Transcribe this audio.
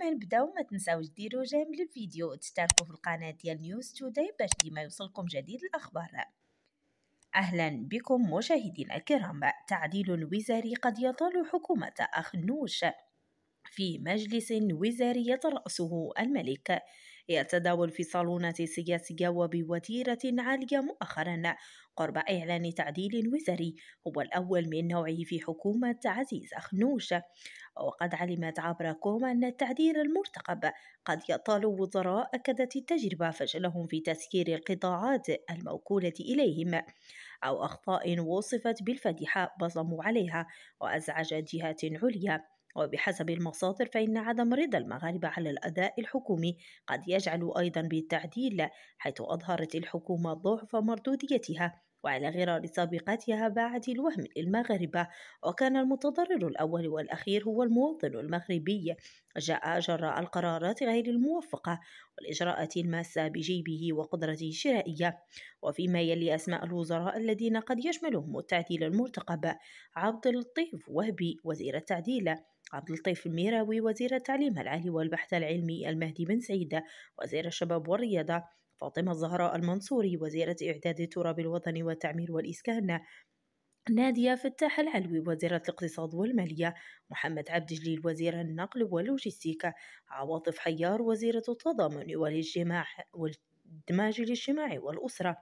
ما نبداو ما تنساوش ديروا جيم للفيديو وتشتركوا في القناه ديال نيوز توداي باش ديما يوصلكم جديد الاخبار اهلا بكم مشاهدينا الكرام تعديل وزاري قد يطال حكومه اخنوش في مجلس وزاري يترأسه الملك يتداول في الصالونات السياسية وبوتيرة عالية مؤخرا قرب إعلان تعديل وزاري هو الأول من نوعه في حكومة عزيز أخنوش وقد علمت عبر كوم أن التعديل المرتقب قد يطال وزراء أكدت التجربة فشلهم في تسيير القطاعات الموكولة إليهم أو أخطاء وصفت بالفادحة بصموا عليها وأزعجت جهات عليا وبحسب المصادر فإن عدم رضا المغاربة على الأداء الحكومي قد يجعل أيضا بالتعديل حيث أظهرت الحكومة ضعف مردوديتها وعلى غرار سابقتها باعت الوهم للمغاربة وكان المتضرر الأول والأخير هو المواطن المغربي جاء جراء القرارات غير الموفقة والإجراءات الماسة بجيبه وقدرته الشرائية وفيما يلي أسماء الوزراء الذين قد يشملهم التعديل المرتقب عبد اللطيف وهبي وزير التعديل عبد اللطيف الميراوي وزير التعليم العالي والبحث العلمي المهدي بن سعيد وزير الشباب والرياضة فاطمة الزهراء المنصوري وزيرة إعداد التراب الوطني والتعمير والإسكان نادية فتاح العلوي وزيرة الاقتصاد والمالية محمد عبد جليل وزير النقل واللوجستيك عواطف حيار وزيرة التضامن والاجتماع والدماج الاجتماعي والأسرة